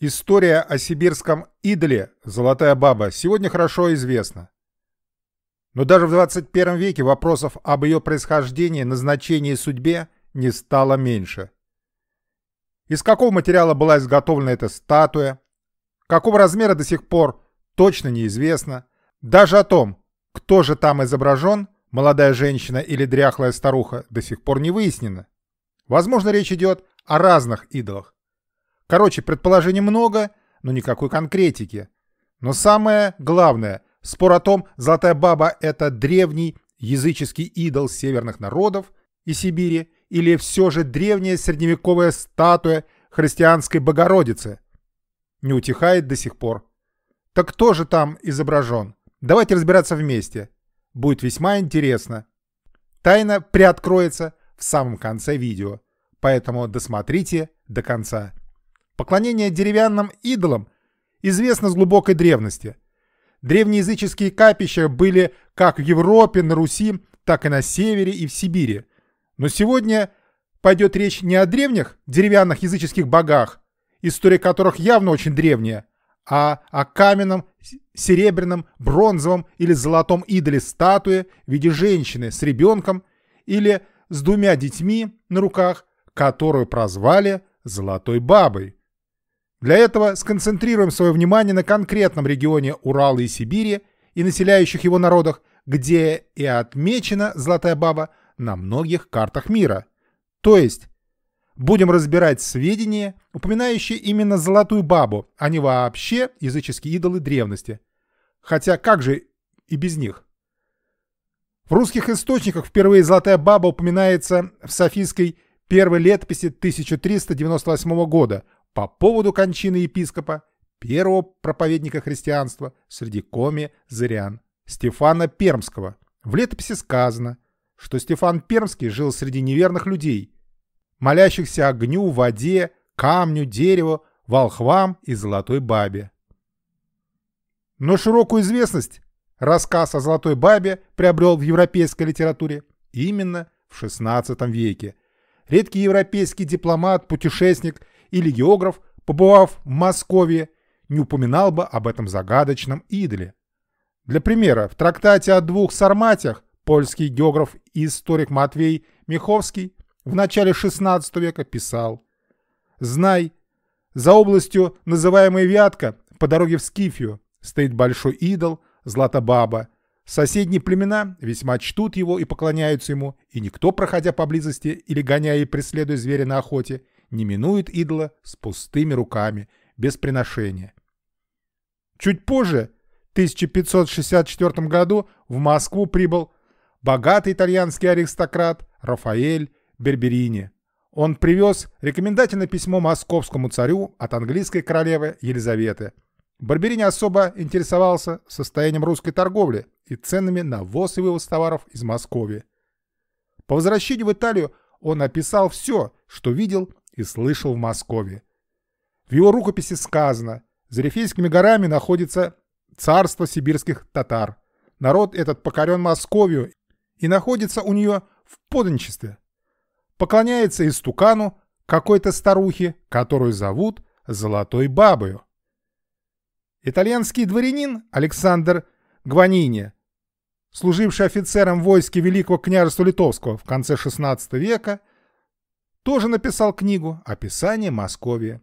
История о сибирском идоле «Золотая баба» сегодня хорошо известна. Но даже в 21 веке вопросов об ее происхождении, назначении и судьбе не стало меньше. Из какого материала была изготовлена эта статуя? Какого размера до сих пор точно неизвестно. Даже о том, кто же там изображен, молодая женщина или дряхлая старуха, до сих пор не выяснено. Возможно, речь идет о разных идолах. Короче, предположений много, но никакой конкретики. Но самое главное, спор о том, золотая баба – это древний языческий идол северных народов и Сибири, или все же древняя средневековая статуя христианской Богородицы, не утихает до сих пор. Так кто же там изображен? Давайте разбираться вместе. Будет весьма интересно. Тайна приоткроется в самом конце видео, поэтому досмотрите до конца. Поклонение деревянным идолам известно с глубокой древности. Древнеязыческие капища были как в Европе, на Руси, так и на севере и в Сибири. Но сегодня пойдет речь не о древних деревянных языческих богах, история которых явно очень древняя, а о каменном, серебряном, бронзовом или золотом идоле статуи в виде женщины с ребенком или с двумя детьми на руках, которую прозвали «золотой бабой». Для этого сконцентрируем свое внимание на конкретном регионе Урала и Сибири и населяющих его народах, где и отмечена золотая баба на многих картах мира. То есть будем разбирать сведения, упоминающие именно золотую бабу, а не вообще языческие идолы древности. Хотя как же и без них? В русских источниках впервые золотая баба упоминается в софийской первой летописи 1398 года – по поводу кончины епископа, первого проповедника христианства среди коми зырян, Стефана Пермского. В летописи сказано, что Стефан Пермский жил среди неверных людей, молящихся огню, воде, камню, дереву, волхвам и золотой бабе. Но широкую известность рассказ о золотой бабе приобрел в европейской литературе именно в XVI веке. Редкий европейский дипломат, путешественник – или географ, побывав в Москве, не упоминал бы об этом загадочном идоле. Для примера, в трактате о двух сарматях польский географ и историк Матвей Миховский в начале XVI века писал «Знай, за областью, называемой Вятка, по дороге в Скифию, стоит большой идол Златобаба. Соседние племена весьма чтут его и поклоняются ему, и никто, проходя поблизости или гоняя и преследуя зверя на охоте, не минует идола с пустыми руками, без приношения. Чуть позже, в 1564 году, в Москву прибыл богатый итальянский аристократ Рафаэль Берберини. Он привез рекомендательное письмо московскому царю от английской королевы Елизаветы. Барберини особо интересовался состоянием русской торговли и ценами на ввоз и вывоз товаров из Москвы. По возвращению в Италию он описал все, что видел и слышал в Москве. В его рукописи сказано, за Рифейскими горами находится царство сибирских татар. Народ этот покорен Московию и находится у нее в подданчестве. Поклоняется истукану какой-то старухе, которую зовут Золотой Бабою. Итальянский дворянин Александр Гванини, служивший офицером войски Великого княжества Литовского в конце XVI века – тоже написал книгу «Описание Московии».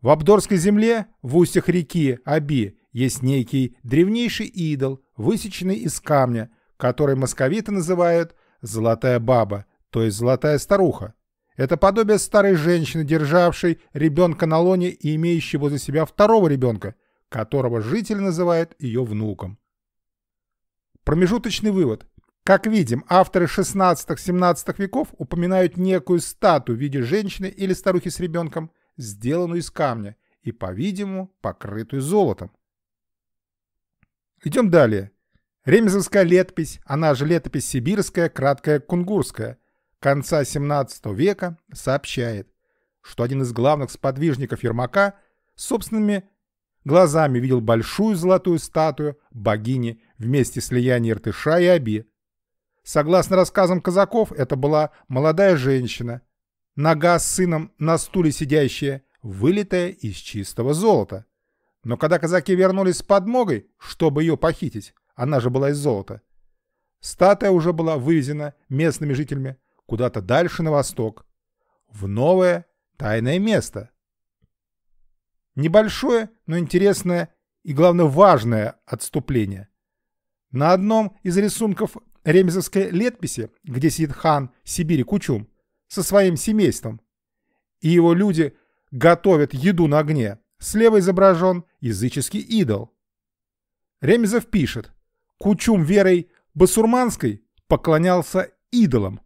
В Абдорской земле, в устьях реки Аби, есть некий древнейший идол, высеченный из камня, который московиты называют «золотая баба», то есть «золотая старуха». Это подобие старой женщины, державшей ребенка на лоне и имеющей возле себя второго ребенка, которого житель называет ее внуком. Промежуточный вывод. Как видим, авторы 16-17 веков упоминают некую статую в виде женщины или старухи с ребенком, сделанную из камня и, по-видимому, покрытую золотом. Идем далее. Ремезовская летопись, она же летопись сибирская, краткая кунгурская, конца 17 века сообщает, что один из главных сподвижников Ермака собственными глазами видел большую золотую статую богини вместе слияния Иртыша и Аби, Согласно рассказам казаков, это была молодая женщина, нога с сыном на стуле сидящая, вылитая из чистого золота. Но когда казаки вернулись с подмогой, чтобы ее похитить, она же была из золота, статуя уже была вывезена местными жителями куда-то дальше на восток, в новое тайное место. Небольшое, но интересное и, главное, важное отступление. На одном из рисунков ремезовской летписи, где сидит хан Сибири Кучум со своим семейством, и его люди готовят еду на огне, слева изображен языческий идол. Ремезов пишет, Кучум верой басурманской поклонялся идолам.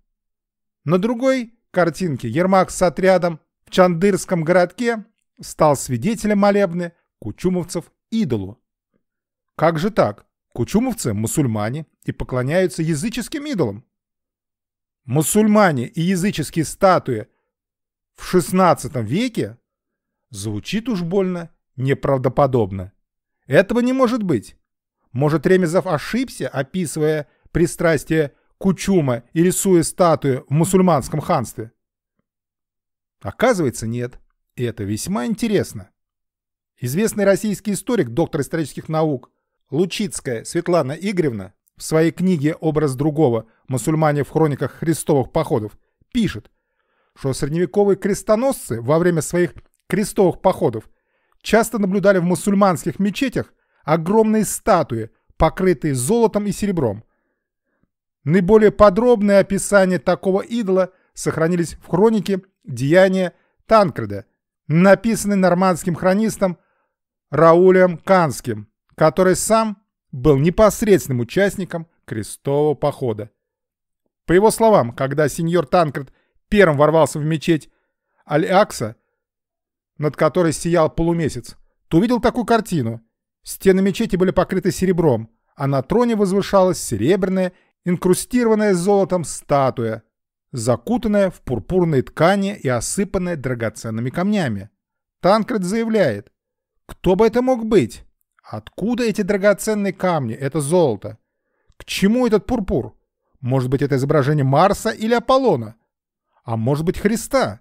На другой картинке Ермак с отрядом в Чандырском городке стал свидетелем молебны кучумовцев идолу. Как же так? Кучумовцы – мусульмане и поклоняются языческим идолам. Мусульмане и языческие статуи в XVI веке звучит уж больно неправдоподобно. Этого не может быть. Может, Ремезов ошибся, описывая пристрастие Кучума и рисуя статуи в мусульманском ханстве? Оказывается, нет. И это весьма интересно. Известный российский историк, доктор исторических наук Лучицкая Светлана Игоревна в своей книге «Образ другого. Мусульмане в хрониках христовых походов» пишет, что средневековые крестоносцы во время своих крестовых походов часто наблюдали в мусульманских мечетях огромные статуи, покрытые золотом и серебром. Наиболее подробное описание такого идола сохранились в хронике «Деяния Танкреда», написанной нормандским хронистом Раулем Канским который сам был непосредственным участником крестового похода. По его словам, когда сеньор Танкред первым ворвался в мечеть Аль-Акса, над которой сиял полумесяц, то увидел такую картину. Стены мечети были покрыты серебром, а на троне возвышалась серебряная, инкрустированная золотом статуя, закутанная в пурпурные ткани и осыпанная драгоценными камнями. Танкред заявляет, кто бы это мог быть? Откуда эти драгоценные камни? Это золото. К чему этот пурпур? Может быть, это изображение Марса или Аполлона? А может быть, Христа?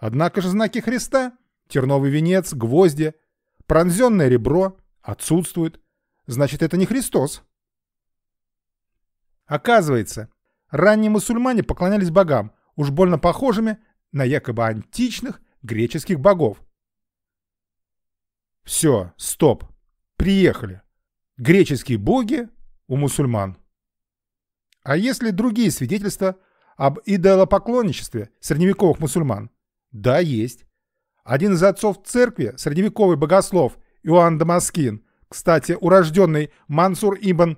Однако же знаки Христа — терновый венец, гвозди, пронзенное ребро — отсутствуют. Значит, это не Христос. Оказывается, ранние мусульмане поклонялись богам, уж больно похожими на якобы античных греческих богов. Все, стоп приехали. Греческие боги у мусульман. А если другие свидетельства об идолопоклонничестве средневековых мусульман? Да, есть. Один из отцов церкви, средневековый богослов Иоанн Дамаскин, кстати, урожденный Мансур Ибн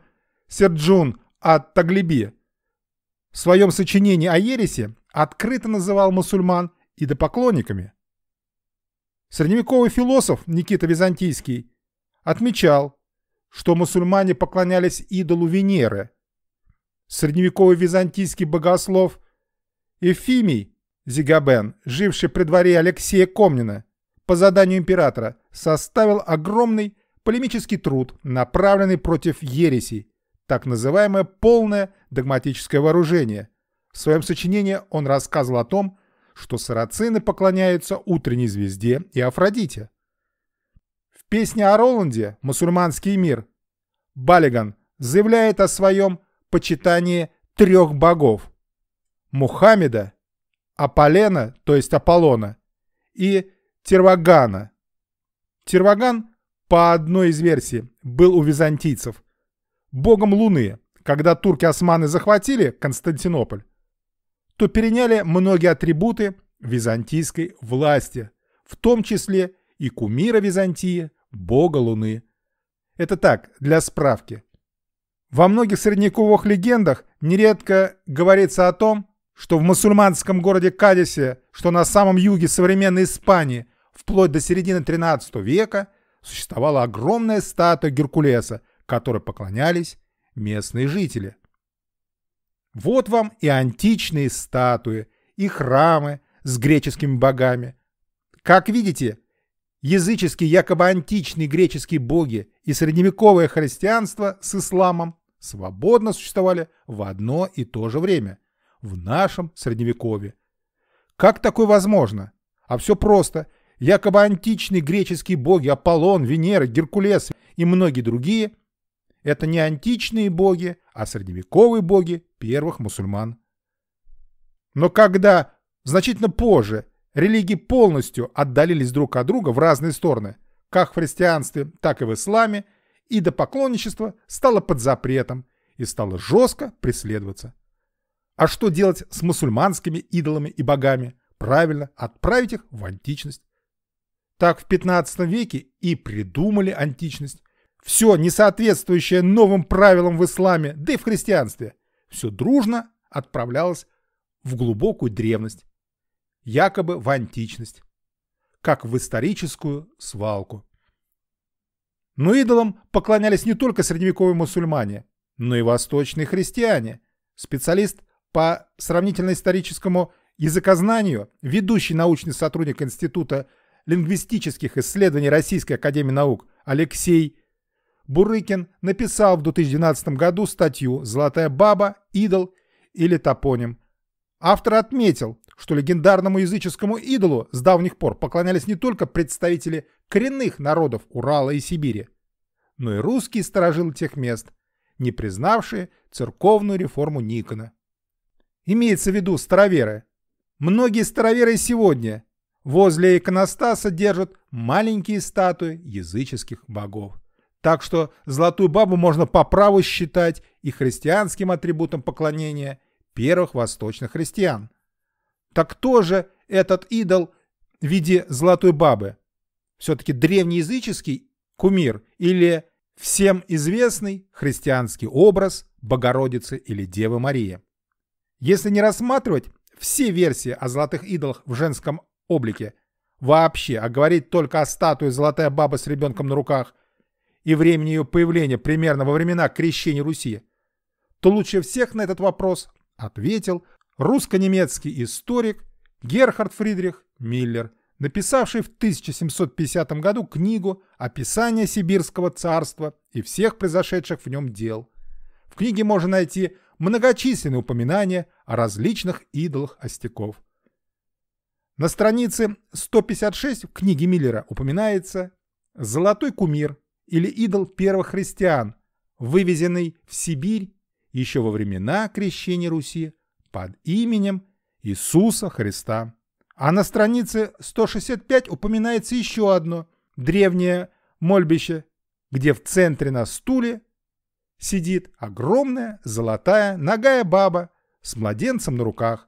Серджун от Таглиби, в своем сочинении о ересе открыто называл мусульман идопоклонниками. Средневековый философ Никита Византийский отмечал, что мусульмане поклонялись идолу Венеры. Средневековый византийский богослов Эфимий Зигабен, живший при дворе Алексея Комнина, по заданию императора, составил огромный полемический труд, направленный против ересей, так называемое полное догматическое вооружение. В своем сочинении он рассказывал о том, что сарацины поклоняются утренней звезде и Афродите, песне о Роланде «Мусульманский мир» Балиган заявляет о своем почитании трех богов – Мухаммеда, Аполлена, то есть Аполлона, и Тервагана. Терваган, по одной из версий, был у византийцев богом Луны, когда турки-османы захватили Константинополь, то переняли многие атрибуты византийской власти, в том числе и кумира Византии, бога Луны. Это так, для справки. Во многих средневековых легендах нередко говорится о том, что в мусульманском городе Кадисе, что на самом юге современной Испании, вплоть до середины XIII века, существовала огромная статуя Геркулеса, которой поклонялись местные жители. Вот вам и античные статуи, и храмы с греческими богами. Как видите, языческие, якобы античные греческие боги и средневековое христианство с исламом свободно существовали в одно и то же время, в нашем средневековье. Как такое возможно? А все просто. Якобы античные греческие боги Аполлон, Венера, Геркулес и многие другие – это не античные боги, а средневековые боги первых мусульман. Но когда значительно позже – Религии полностью отдалились друг от друга в разные стороны, как в христианстве, так и в исламе, и до поклонничества стало под запретом и стало жестко преследоваться. А что делать с мусульманскими идолами и богами? Правильно, отправить их в античность. Так в 15 веке и придумали античность. Все, не соответствующее новым правилам в исламе, да и в христианстве, все дружно отправлялось в глубокую древность якобы в античность, как в историческую свалку. Но идолам поклонялись не только средневековые мусульмане, но и восточные христиане. Специалист по сравнительно-историческому языкознанию, ведущий научный сотрудник Института лингвистических исследований Российской Академии Наук Алексей Бурыкин написал в 2012 году статью «Золотая баба. Идол или топоним». Автор отметил, что легендарному языческому идолу с давних пор поклонялись не только представители коренных народов Урала и Сибири, но и русские сторожилы тех мест, не признавшие церковную реформу Никона. Имеется в виду староверы. Многие староверы сегодня возле иконостаса держат маленькие статуи языческих богов. Так что золотую бабу можно по праву считать и христианским атрибутом поклонения первых восточных христиан. Так кто же этот идол в виде золотой бабы? Все-таки древнеязыческий кумир или всем известный христианский образ Богородицы или Девы Марии? Если не рассматривать все версии о золотых идолах в женском облике вообще, а говорить только о статуе «Золотая баба с ребенком на руках» и времени ее появления примерно во времена крещения Руси, то лучше всех на этот вопрос ответил русско-немецкий историк Герхард Фридрих Миллер, написавший в 1750 году книгу «Описание сибирского царства и всех произошедших в нем дел». В книге можно найти многочисленные упоминания о различных идолах остяков. На странице 156 в книге Миллера упоминается «Золотой кумир» или идол первых христиан, вывезенный в Сибирь еще во времена крещения Руси под именем Иисуса Христа. А на странице 165 упоминается еще одно древнее мольбище, где в центре на стуле сидит огромная золотая ногая баба с младенцем на руках,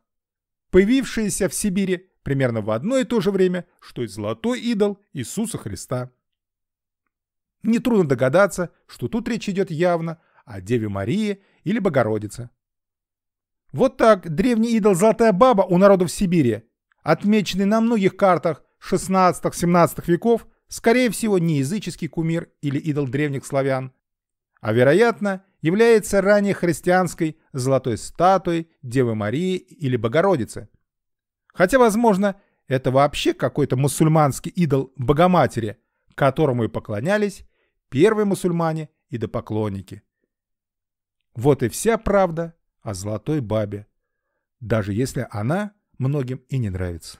появившаяся в Сибири примерно в одно и то же время, что и золотой идол Иисуса Христа. Нетрудно догадаться, что тут речь идет явно о Деве Марии или Богородице. Вот так древний идол Золотая Баба у народов Сибири, отмеченный на многих картах 16-17 веков, скорее всего не языческий кумир или идол древних славян, а вероятно является ранее христианской золотой статуей Девы Марии или Богородицы. Хотя, возможно, это вообще какой-то мусульманский идол Богоматери, которому и поклонялись первые мусульмане и допоклонники. Вот и вся правда о золотой бабе, даже если она многим и не нравится.